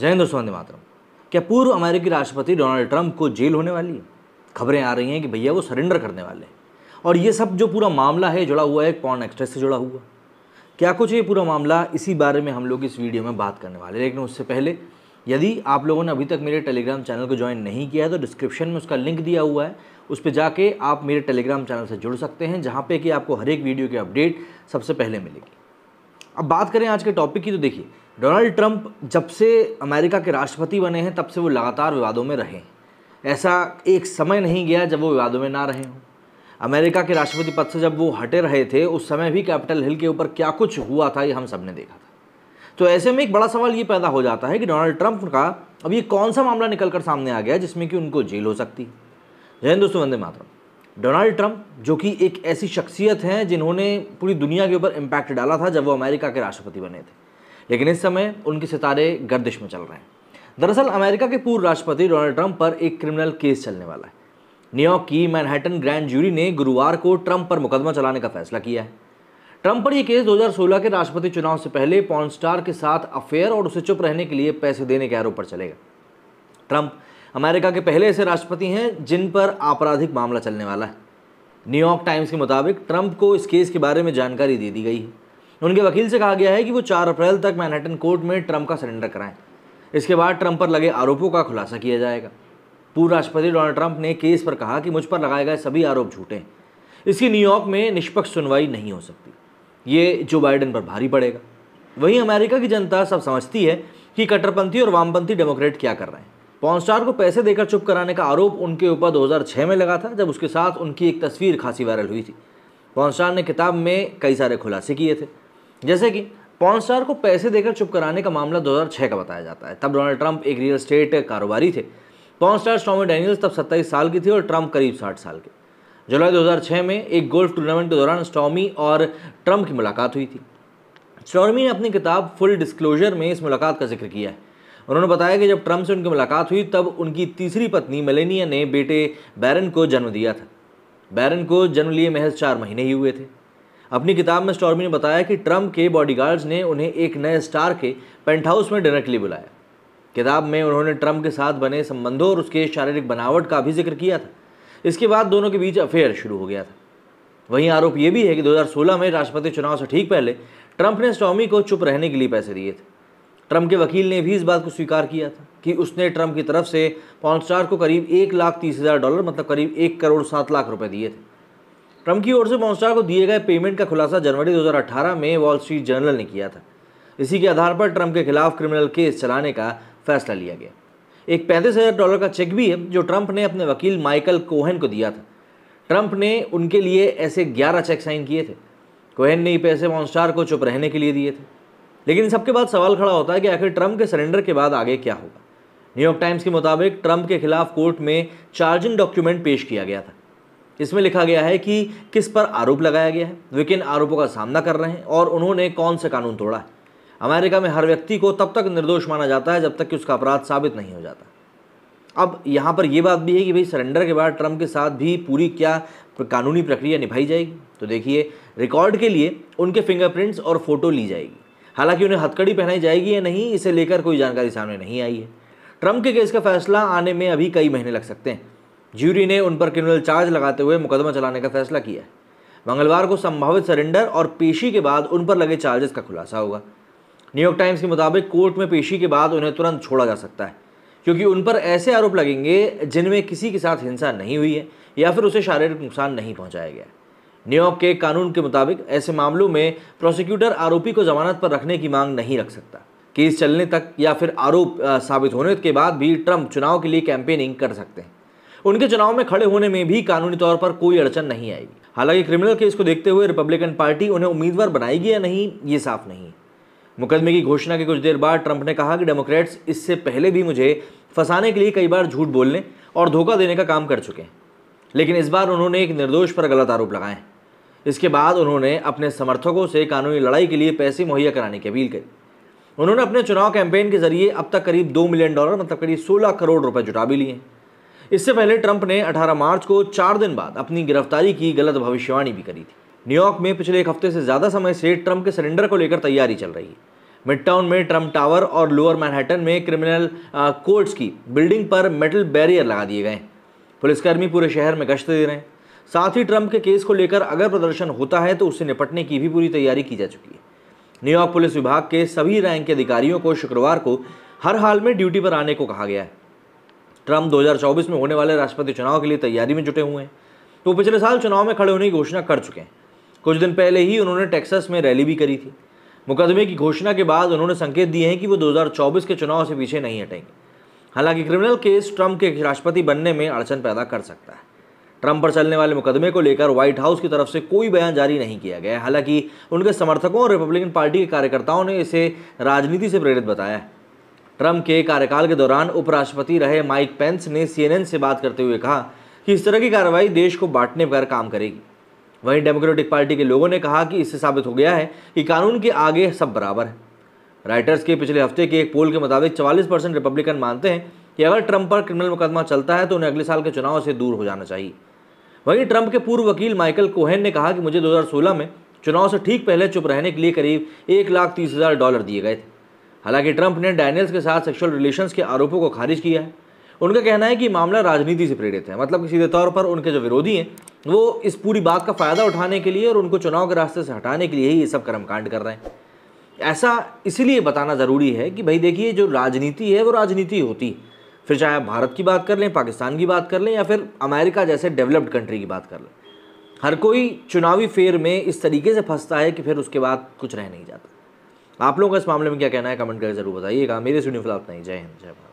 जय हिंद दोस्तों मातरम क्या पूर्व अमेरिकी राष्ट्रपति डोनाल्ड ट्रंप को जेल होने वाली है खबरें आ रही हैं कि भैया वो सरेंडर करने वाले हैं और ये सब जो पूरा मामला है जुड़ा हुआ है एक पॉन एक्सट्रेस से जुड़ा हुआ क्या कुछ ये पूरा मामला इसी बारे में हम लोग इस वीडियो में बात करने वाले लेकिन उससे पहले यदि आप लोगों ने अभी तक मेरे टेलीग्राम चैनल को ज्वाइन नहीं किया है तो डिस्क्रिप्शन में उसका लिंक दिया हुआ है उस पर जाके आप मेरे टेलीग्राम चैनल से जुड़ सकते हैं जहाँ पर कि आपको हर एक वीडियो की अपडेट सबसे पहले मिलेगी अब बात करें आज के टॉपिक की तो देखिए डोनाल्ड ट्रंप जब से अमेरिका के राष्ट्रपति बने हैं तब से वो लगातार विवादों में रहे ऐसा एक समय नहीं गया जब वो विवादों में ना रहे हों अमेरिका के राष्ट्रपति पद से जब वो हटे रहे थे उस समय भी कैपिटल हिल के ऊपर क्या कुछ हुआ था ये हम सब ने देखा था तो ऐसे में एक बड़ा सवाल ये पैदा हो जाता है कि डोनाल्ड ट्रंप का अब ये कौन सा मामला निकल कर सामने आ गया जिसमें कि उनको जेल हो सकती है जय हिंद दोस्तों वंदे मातरम डोनाल्ड ट्रंप जो कि एक ऐसी शख्सियत हैं जिन्होंने पूरी दुनिया के ऊपर इम्पैक्ट डाला था जब वो अमेरिका के राष्ट्रपति बने थे लेकिन इस समय उनके सितारे गर्दिश में चल रहे हैं दरअसल अमेरिका के पूर्व राष्ट्रपति डोनाल्ड ट्रंप पर एक क्रिमिनल केस चलने वाला है न्यूयॉर्क की मैनहट्टन ग्रैंड जूरी ने गुरुवार को ट्रंप पर मुकदमा चलाने का फैसला किया है ट्रंप पर यह केस 2016 के राष्ट्रपति चुनाव से पहले पॉन स्टार के साथ अफेयर और उसे चुप रहने के लिए पैसे देने के आरोप पर चलेगा ट्रंप अमेरिका के पहले ऐसे राष्ट्रपति हैं जिन पर आपराधिक मामला चलने वाला है न्यूयॉर्क टाइम्स के मुताबिक ट्रंप को इस केस के बारे में जानकारी दे दी गई है उनके वकील से कहा गया है कि वो चार अप्रैल तक मैनहटन कोर्ट में ट्रंप का सरेंडर कराएं इसके बाद ट्रंप पर लगे आरोपों का खुलासा किया जाएगा पूर्व राष्ट्रपति डोनाल्ड ट्रंप ने केस पर कहा कि मुझ पर लगाए गए सभी आरोप झूठे हैं इसकी न्यूयॉर्क में निष्पक्ष सुनवाई नहीं हो सकती ये जो बाइडन पर भारी पड़ेगा वहीं अमेरिका की जनता सब समझती है कि कट्टरपंथी और वामपंथी डेमोक्रेट क्या कर रहे हैं पॉन्स्टार को पैसे देकर चुप कराने का आरोप उनके ऊपर 2006 में लगा था जब उसके साथ उनकी एक तस्वीर खासी वायरल हुई थी पॉन्स्टार ने किताब में कई सारे खुलासे किए थे जैसे कि पॉन स्टार को पैसे देकर चुप कराने का मामला 2006 का बताया जाता है तब डोनाल्ड ट्रंप एक रियल स्टेट कारोबारी थे पॉन स्टार स्टॉमी डैनियल्स तब 27 साल की थी और ट्रंप करीब 60 साल के जुलाई 2006 में एक गोल्फ टूर्नामेंट के दौरान स्टॉमी और ट्रंप की मुलाकात हुई थी स्टॉमी ने अपनी किताब फुल डिस्क्लोजर में इस मुलाकात का जिक्र किया है उन्होंने बताया कि जब ट्रंप से उनकी मुलाकात हुई तब उनकी तीसरी पत्नी मेलेनिया ने बेटे बैरन को जन्म दिया था बैरन को जन्म लिए महज चार महीने ही हुए थे अपनी किताब में स्टॉर्मी ने बताया कि ट्रंप के बॉडीगार्ड्स ने उन्हें एक नए स्टार के पेंट हाउस में डिनर के लिए बुलाया किताब में उन्होंने ट्रंप के साथ बने संबंधों और उसके शारीरिक बनावट का भी जिक्र किया था इसके बाद दोनों के बीच अफेयर शुरू हो गया था वहीं आरोप यह भी है कि 2016 में राष्ट्रपति चुनाव से ठीक पहले ट्रंप ने स्टॉमी को चुप रहने के लिए पैसे दिए थे ट्रंप के वकील ने भी इस बात को स्वीकार किया था कि उसने ट्रंप की तरफ से पॉन्स्टार को करीब एक लाख तीस हज़ार डॉलर मतलब करीब एक करोड़ सात लाख रुपए दिए थे ट्रंप की ओर से मोन्स्टार को दिए गए पेमेंट का खुलासा जनवरी 2018 में वॉल स्ट्रीट जर्नल ने किया था इसी के आधार पर ट्रंप के खिलाफ क्रिमिनल केस चलाने का फैसला लिया गया एक पैंतीस हज़ार डॉलर का चेक भी है जो ट्रंप ने अपने वकील माइकल कोहन को दिया था ट्रंप ने उनके लिए ऐसे ग्यारह चेक साइन किए थे कोहन ने ये पैसे मॉन्स्टार को चुप रहने के लिए दिए थे लेकिन सबके बाद सवाल खड़ा होता है कि आखिर ट्रंप के सरेंडर के बाद आगे क्या होगा न्यूयॉर्क टाइम्स के मुताबिक ट्रंप के खिलाफ कोर्ट में चार्जिंग डॉक्यूमेंट पेश किया गया था इसमें लिखा गया है कि किस पर आरोप लगाया गया है वे किन आरोपों का सामना कर रहे हैं और उन्होंने कौन से कानून तोड़ा है अमेरिका में हर व्यक्ति को तब तक निर्दोष माना जाता है जब तक कि उसका अपराध साबित नहीं हो जाता अब यहाँ पर यह बात भी है कि भाई सरेंडर के बाद ट्रंप के साथ भी पूरी क्या कानूनी प्रक्रिया निभाई जाएगी तो देखिए रिकॉर्ड के लिए उनके फिंगरप्रिंट्स और फोटो ली जाएगी हालांकि उन्हें हथकड़ी पहनाई जाएगी या नहीं इसे लेकर कोई जानकारी सामने नहीं आई है ट्रंप के केस का फैसला आने में अभी कई महीने लग सकते हैं ज्यूरी ने उन पर क्रिमिनल चार्ज लगाते हुए मुकदमा चलाने का फैसला किया है मंगलवार को संभावित सरेंडर और पेशी के बाद उन पर लगे चार्जेस का खुलासा होगा न्यूयॉर्क टाइम्स के मुताबिक कोर्ट में पेशी के बाद उन्हें तुरंत छोड़ा जा सकता है क्योंकि उन पर ऐसे आरोप लगेंगे जिनमें किसी के साथ हिंसा नहीं हुई है या फिर उसे शारीरिक नुकसान नहीं पहुंचाया गया न्यूयॉर्क के कानून के मुताबिक ऐसे मामलों में प्रोसिक्यूटर आरोपी को जमानत पर रखने की मांग नहीं रख सकता केस चलने तक या फिर आरोप साबित होने के बाद भी ट्रंप चुनाव के लिए कैंपेनिंग कर सकते हैं उनके चुनाव में खड़े होने में भी कानूनी तौर पर कोई अड़चन नहीं आएगी हालांकि क्रिमिनल केस को देखते हुए रिपब्लिकन पार्टी उन्हें उम्मीदवार बनाएगी या नहीं ये साफ नहीं मुकदमे की घोषणा के कुछ देर बाद ट्रंप ने कहा कि डेमोक्रेट्स इससे पहले भी मुझे फंसाने के लिए कई बार झूठ बोलने और धोखा देने का काम कर चुके हैं लेकिन इस बार उन्होंने एक निर्दोष पर गलत आरोप लगाए इसके बाद उन्होंने अपने समर्थकों से कानूनी लड़ाई के लिए पैसे मुहैया कराने की अपील करी उन्होंने अपने चुनाव कैंपेन के जरिए अब तक करीब दो मिलियन डॉलर मतलब करीब सोलह करोड़ रुपए जुटा भी लिए हैं इससे पहले ट्रंप ने 18 मार्च को चार दिन बाद अपनी गिरफ्तारी की गलत भविष्यवाणी भी करी थी न्यूयॉर्क में पिछले एक हफ्ते से ज़्यादा समय से ट्रंप के सरेंडर को लेकर तैयारी चल रही है मिड टाउन में ट्रंप टावर और लोअर मैनहट्टन में क्रिमिनल कोर्ट्स की बिल्डिंग पर मेटल बैरियर लगा दिए गए हैं पुलिसकर्मी पूरे शहर में गश्त दे रहे हैं साथ ही ट्रंप के केस को लेकर अगर प्रदर्शन होता है तो उससे निपटने की भी पूरी तैयारी की जा चुकी है न्यूयॉर्क पुलिस विभाग के सभी रैंक के अधिकारियों को शुक्रवार को हर हाल में ड्यूटी पर आने को कहा गया है ट्रंप 2024 में होने वाले राष्ट्रपति चुनाव के लिए तैयारी में जुटे हुए हैं तो पिछले साल चुनाव में खड़े होने की घोषणा कर चुके हैं कुछ दिन पहले ही उन्होंने टेक्सास में रैली भी करी थी मुकदमे की घोषणा के बाद उन्होंने संकेत दिए हैं कि वो 2024 के चुनाव से पीछे नहीं हटेंगे हालांकि क्रिमिनल केस ट्रंप के राष्ट्रपति बनने में अड़चन पैदा कर सकता है ट्रंप पर चलने वाले मुकदमे को लेकर व्हाइट हाउस की तरफ से कोई बयान जारी नहीं किया गया हालांकि उनके समर्थकों और रिपब्लिकन पार्टी के कार्यकर्ताओं ने इसे राजनीति से प्रेरित बताया है ट्रंप के कार्यकाल के दौरान उपराष्ट्रपति रहे माइक पेंस ने सीएनएन से बात करते हुए कहा कि इस तरह की कार्रवाई देश को बांटने पर काम करेगी वहीं डेमोक्रेटिक पार्टी के लोगों ने कहा कि इससे साबित हो गया है कि कानून के आगे सब बराबर है राइटर्स के पिछले हफ्ते के एक पोल के मुताबिक 44 परसेंट रिपब्लिकन मानते हैं कि अगर ट्रंप पर क्रिमिनल मुकदमा चलता है तो उन्हें अगले साल के चुनाव से दूर हो जाना चाहिए वहीं ट्रंप के पूर्व वकील माइकल कोहेन ने कहा कि मुझे 2016 में चुनाव से ठीक पहले चुप रहने के लिए करीब एक लाख तीस हज़ार डॉलर दिए गए थे हालांकि ट्रंप ने डैनियल्स के साथ सेक्सुअल रिलेशंस के आरोपों को खारिज किया है उनका कहना है कि मामला राजनीति से प्रेरित है मतलब कि सीधे तौर पर उनके जो विरोधी हैं वो इस पूरी बात का फ़ायदा उठाने के लिए और उनको चुनाव के रास्ते से हटाने के लिए ही ये सब कर्मकांड कर रहे हैं ऐसा इसीलिए बताना ज़रूरी है कि भाई देखिए जो राजनीति है वो राजनीति होती है फिर चाहे आप भारत की बात कर लें पाकिस्तान की बात कर लें या फिर अमेरिका जैसे डेवलप्ड कंट्री की बात कर लें हर कोई चुनावी फेर में इस तरीके से फंसता है कि फिर उसके बाद कुछ रह नहीं जाता आप लोगों का इस मामले में क्या कहना है कमेंट करके जरूर बताइएगा मेरे स्टूडियो फिलहाल नहीं जय हिंद जय भारत